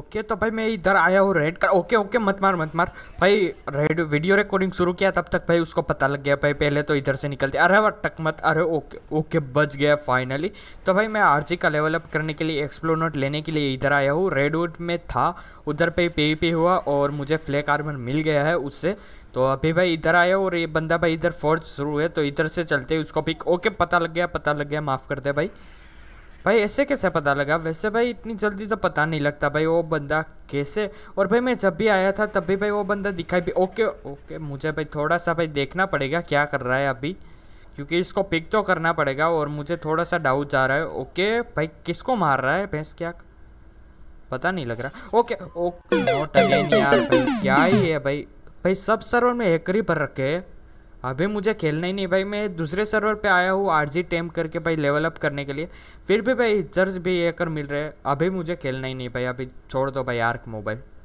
okay तो भाई मैं इधर आया हूँ रेड कर ओके ओके मत मार मत मार भाई रेड वीडियो रिकॉर्डिंग शुरू किया तब तक भाई उसको पता लग गया भाई पहले तो इधर से निकलते अरे वह टक मत अरे ओके ओके बच गया फाइनली तो भाई मैं आरजी का लेवल अप करने के लिए एक्सप्लोनोट लेने के लिए इधर आया हूँ रेडवुड में था उधर पे पे पे हुआ और मुझे फ्लैक आर्मर मिल गया है उससे तो अभी भाई इधर आया और ये बंदा भाई इधर फोर्स शुरू है तो इधर से चलते उसको भी ओके पता लग गया पता लग गया माफ़ कर दे भाई भाई ऐसे कैसे पता लगा वैसे भाई इतनी जल्दी तो पता नहीं लगता भाई वो बंदा कैसे और भाई मैं जब भी आया था तब भी भाई वो बंदा दिखाई भी ओके ओके मुझे भाई थोड़ा सा भाई देखना पड़ेगा क्या कर रहा है अभी क्योंकि इसको पिक तो करना पड़ेगा और मुझे थोड़ा सा डाउट जा रहा है ओके भाई किसको मार रहा है भैंस क्या पता नहीं लग रहा ओके ओके नोट अगेन यार भाई क्या ही है भाई भाई सब सर्वर में एक ही पर रखे है अभी मुझे खेलना ही नहीं भाई मैं दूसरे सर्वर पे आया हूँ आर जी टेम करके भाई लेवल अप करने के लिए फिर भी भाई जर्ज भी ये कर मिल रहे हैं अभी मुझे खेलना ही नहीं भाई अभी छोड़ दो भाई आर्क मोबाइल